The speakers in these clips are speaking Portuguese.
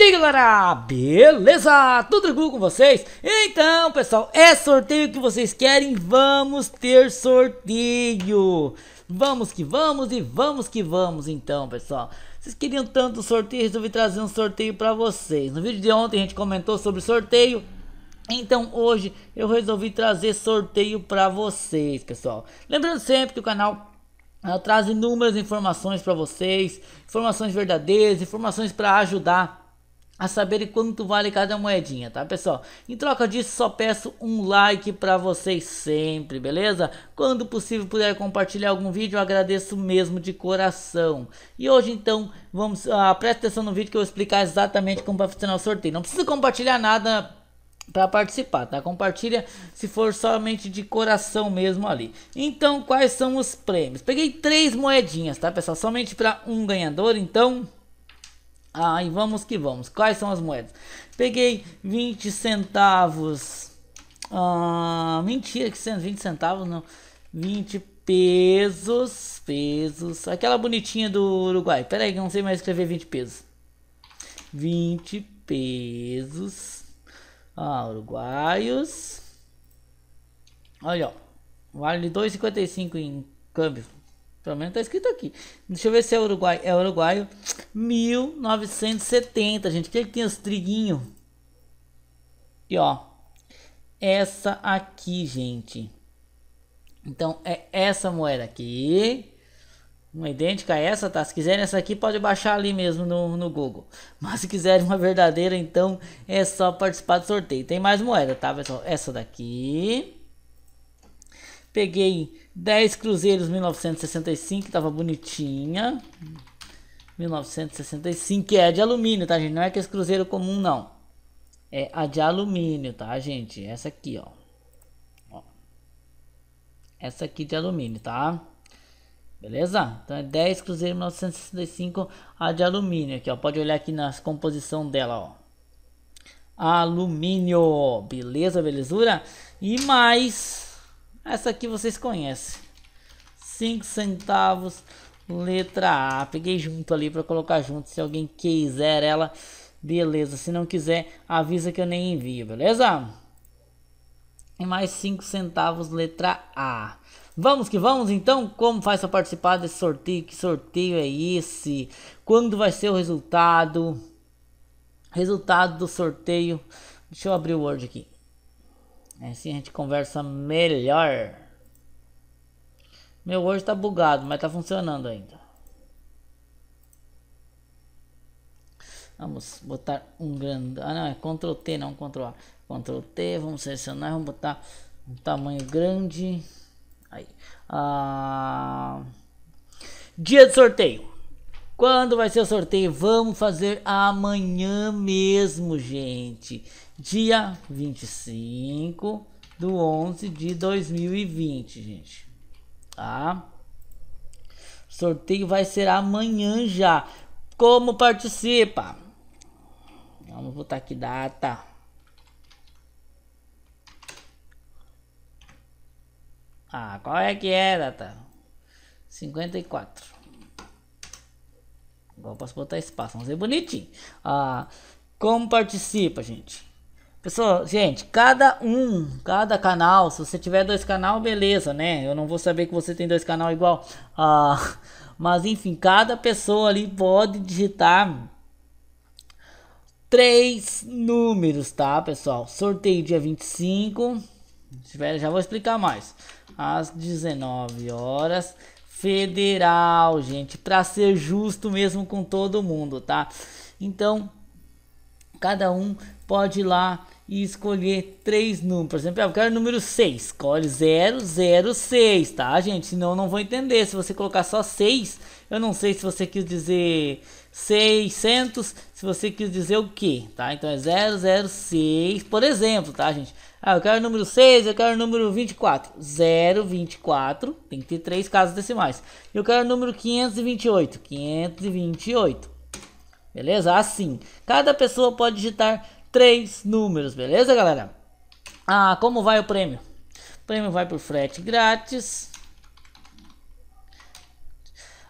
E aí galera, beleza? Tudo tranquilo com vocês? Então pessoal, é sorteio que vocês querem? Vamos ter sorteio! Vamos que vamos e vamos que vamos então pessoal Vocês queriam tanto sorteio, resolvi trazer um sorteio pra vocês No vídeo de ontem a gente comentou sobre sorteio então hoje eu resolvi trazer sorteio para vocês pessoal Lembrando sempre que o canal ah, traz inúmeras informações para vocês, informações verdadeiras, informações para ajudar a saber quanto vale cada moedinha, tá pessoal? Em troca disso, só peço um like para vocês sempre, beleza? Quando possível puder compartilhar algum vídeo, agradeço mesmo de coração. E hoje então, vamos, ah, presta atenção no vídeo que eu vou explicar exatamente como vai funcionar o sorteio. Não precisa compartilhar nada para participar, tá? Compartilha se for somente de coração mesmo ali. Então, quais são os prêmios? Peguei três moedinhas, tá pessoal? Somente para um ganhador, então ah, e vamos que vamos. Quais são as moedas? Peguei 20 centavos. Ah, mentira, que 20 centavos não. 20 pesos. Pesos. Aquela bonitinha do Uruguai. Pera aí, que eu não sei mais escrever 20 pesos. 20 pesos. Ah, uruguaios. Olha, ó. Vale 2,55 em câmbio. Pelo menos tá escrito aqui. Deixa eu ver se é uruguaio. É uruguaio. 1970, gente. que, é que tem os triguinhos? E ó. Essa aqui, gente. Então é essa moeda aqui. Uma idêntica a essa, tá? Se quiserem essa aqui, pode baixar ali mesmo no, no Google. Mas se quiserem uma verdadeira, então é só participar do sorteio. Tem mais moeda, tá, pessoal? Essa daqui. Peguei 10 cruzeiros 1965, tava bonitinha. 1965, que é de alumínio, tá, gente? Não é que esse cruzeiro comum, não. É a de alumínio, tá, gente? Essa aqui, ó. ó. Essa aqui de alumínio, tá? Beleza? Então é 10 cruzeiro 1965, a de alumínio aqui, ó. Pode olhar aqui na composição dela, ó alumínio. Beleza, belezura? E mais essa aqui vocês conhecem. 5 centavos, letra A. Peguei junto ali para colocar junto. Se alguém quiser ela, beleza. Se não quiser, avisa que eu nem envio, beleza? E mais 5 centavos, letra A. Vamos que vamos então, como faz para participar desse sorteio? Que sorteio é esse? Quando vai ser o resultado? Resultado do sorteio. Deixa eu abrir o Word aqui. Assim a gente conversa melhor. Meu hoje tá bugado, mas tá funcionando ainda. Vamos botar um grande. Ah, não, é Ctrl T, não Ctrl A. Ctrl T, vamos selecionar, vamos botar um tamanho grande. Aí. Ah... Dia do sorteio. Quando vai ser o sorteio? Vamos fazer amanhã mesmo, gente. Dia 25 do 11 de 2020, gente. Tá? sorteio vai ser amanhã já. Como participa? Vamos botar aqui data. Ah, qual é que é, data? 54. Agora eu posso botar espaço, vamos ver bonitinho. Ah, como participa, gente? Pessoal, gente, cada um, cada canal, se você tiver dois canal, beleza, né? Eu não vou saber que você tem dois canal igual. Ah, mas enfim, cada pessoa ali pode digitar três números, tá, pessoal? Sorteio dia 25. Já vou explicar mais. Às 19 horas federal, gente, para ser justo mesmo com todo mundo, tá? Então, cada um pode ir lá e escolher três números. Por exemplo, ah, eu quero o número 6. Escolhe 006, tá, gente? Senão eu não vou entender. Se você colocar só 6, eu não sei se você quis dizer 600, se você quis dizer o que, tá? Então é 006, por exemplo, tá, gente? Ah, eu quero o número 6, eu quero o número 24. 024, tem que ter três casas decimais. Eu quero o número 528, 528. Beleza? Assim, cada pessoa pode digitar três números, beleza, galera? Ah, como vai o prêmio? O prêmio vai por frete grátis.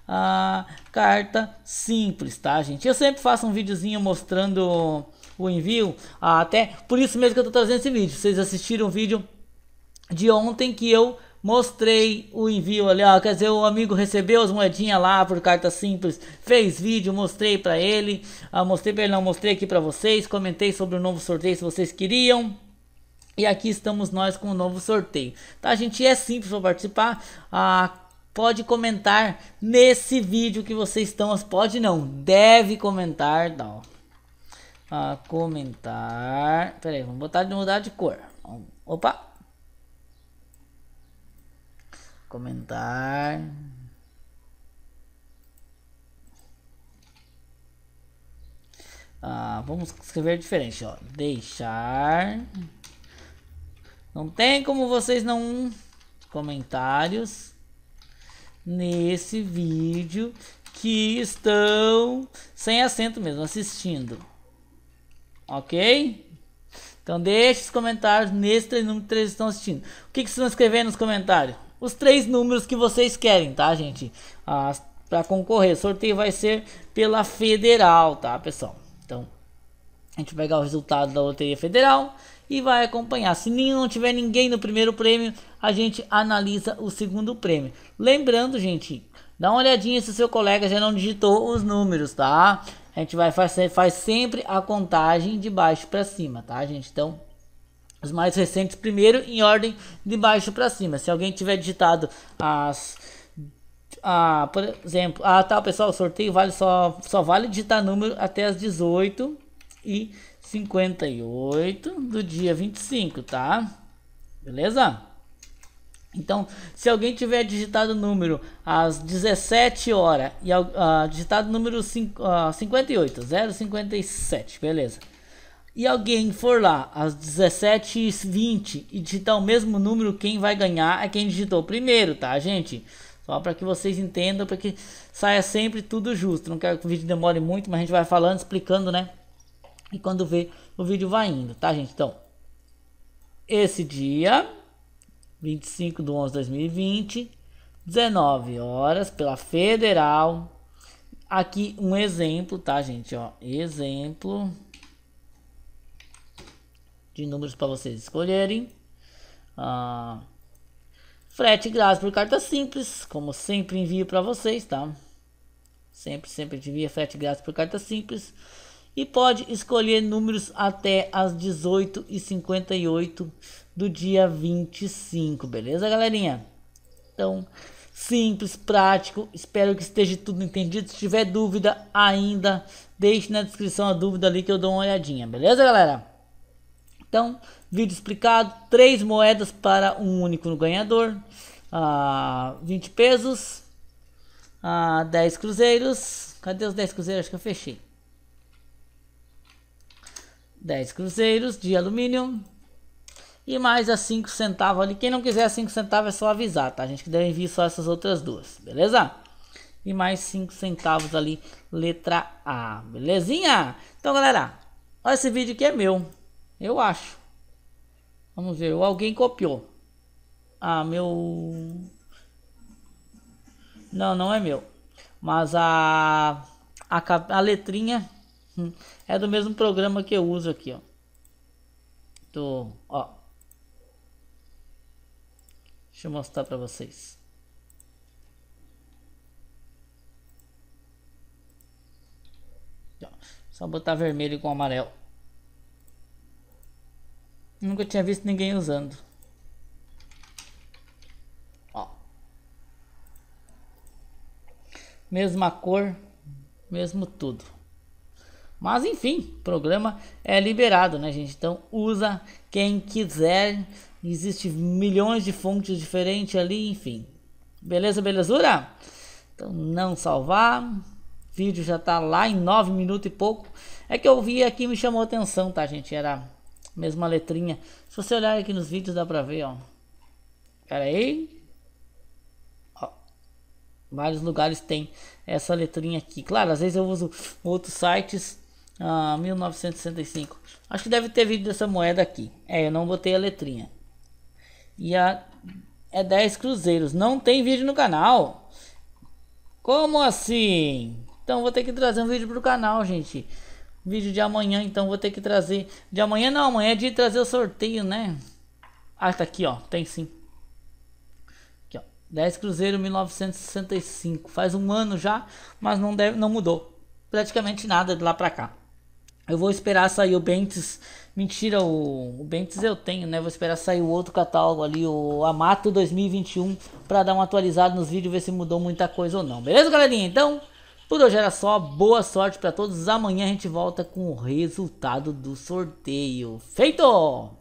Ah, carta simples, tá, gente? Eu sempre faço um videozinho mostrando o envio, ah, até por isso mesmo que eu tô trazendo esse vídeo. Vocês assistiram o vídeo de ontem que eu Mostrei o envio ali, ó. Quer dizer, o amigo recebeu as moedinhas lá por carta simples, fez vídeo, mostrei para ele. Ah, mostrei pra ele, não, mostrei aqui para vocês. Comentei sobre o novo sorteio se vocês queriam. E aqui estamos nós com o novo sorteio. Tá, gente? É simples para participar. Ah, pode comentar nesse vídeo que vocês estão. Pode não, deve comentar. Não. Ah, comentar. Pera aí, vamos botar de mudar de cor. Opa! comentar. Ah, vamos escrever diferente, ó. Deixar. Não tem como vocês não comentários nesse vídeo que estão sem acento mesmo assistindo. OK? Então deixe os comentários nesse número 3 estão assistindo. O que, que vocês vão escrever nos comentários? os três números que vocês querem, tá, gente? Ah, para concorrer. O sorteio vai ser pela Federal, tá, pessoal? Então, a gente vai pegar o resultado da loteria federal e vai acompanhar. Se não tiver ninguém no primeiro prêmio, a gente analisa o segundo prêmio. Lembrando, gente, dá uma olhadinha se o seu colega já não digitou os números, tá? A gente vai fazer faz sempre a contagem de baixo para cima, tá, gente? Então, os mais recentes primeiro em ordem de baixo para cima. Se alguém tiver digitado as a por exemplo, ah tá pessoal, o sorteio vale só só vale digitar número até as 18 e 58 do dia 25, tá? Beleza? Então, se alguém tiver digitado o número às 17 horas e uh, digitado o número 5, uh, 58, 057, beleza? e alguém for lá às 17h20 e digitar o mesmo número, quem vai ganhar é quem digitou primeiro, tá, gente? Só para que vocês entendam, para que saia sempre tudo justo. Não quero que o vídeo demore muito, mas a gente vai falando, explicando, né? E quando vê, o vídeo vai indo, tá, gente? Então, esse dia, 25 de 11 de 2020, 19 horas, pela Federal. Aqui um exemplo, tá, gente? Ó, exemplo de números para vocês escolherem. Ah, frete grátis por carta simples, como sempre envio para vocês, tá? Sempre, sempre envia frete grátis por carta simples. E pode escolher números até as 18h58 do dia 25, beleza, galerinha? Então, simples, prático. Espero que esteja tudo entendido. Se tiver dúvida ainda, deixe na descrição a dúvida ali que eu dou uma olhadinha, beleza, galera? Então, vídeo explicado: três moedas para um único ganhador, ah, 20 pesos, ah, 10 cruzeiros. Cadê os 10 cruzeiros? Acho que eu fechei. 10 cruzeiros de alumínio e mais a 5 centavos ali. Quem não quiser 5 centavos é só avisar, tá? A gente que deve enviar só essas outras duas, beleza? E mais 5 centavos ali, letra A, belezinha? Então, galera, olha esse vídeo que é meu. Eu acho. Vamos ver, alguém copiou. Ah, meu. Não, não é meu. Mas a, a, a letrinha é do mesmo programa que eu uso aqui, ó. Do, ó. Deixa eu mostrar para vocês. Só botar vermelho com amarelo. Nunca tinha visto ninguém usando. Ó. Mesma cor, mesmo tudo. Mas enfim, o programa é liberado, né, gente? Então usa quem quiser. Existe milhões de fontes diferentes ali, enfim. Beleza, belezura? Então não salvar. O vídeo já tá lá em 9 minutos e pouco. É que eu vi aqui me chamou atenção, tá, gente? Era mesma letrinha. Se você olhar aqui nos vídeos dá pra ver, ó. Pera aí. Ó. Vários lugares tem essa letrinha aqui. Claro, às vezes eu uso outros sites. Ah, 1965. Acho que deve ter vídeo dessa moeda aqui. É, eu não botei a letrinha. E a é 10 cruzeiros. Não tem vídeo no canal. Como assim? Então vou ter que trazer um vídeo pro canal, gente vídeo de amanhã, então vou ter que trazer. De amanhã não, amanhã é de trazer o sorteio, né? Ah, tá aqui, ó. Tem sim. Aqui, ó. 10 Cruzeiro 1965. Faz um ano já, mas não, deve, não mudou. Praticamente nada de lá pra cá. Eu vou esperar sair o Bentes. Mentira, o, o Bentes eu tenho, né? Vou esperar sair o outro catálogo ali, o Amato 2021, para dar uma atualizada nos vídeos, ver se mudou muita coisa ou não. Beleza, galerinha? Então, por hoje era só, boa sorte para todos. Amanhã a gente volta com o resultado do sorteio. Feito!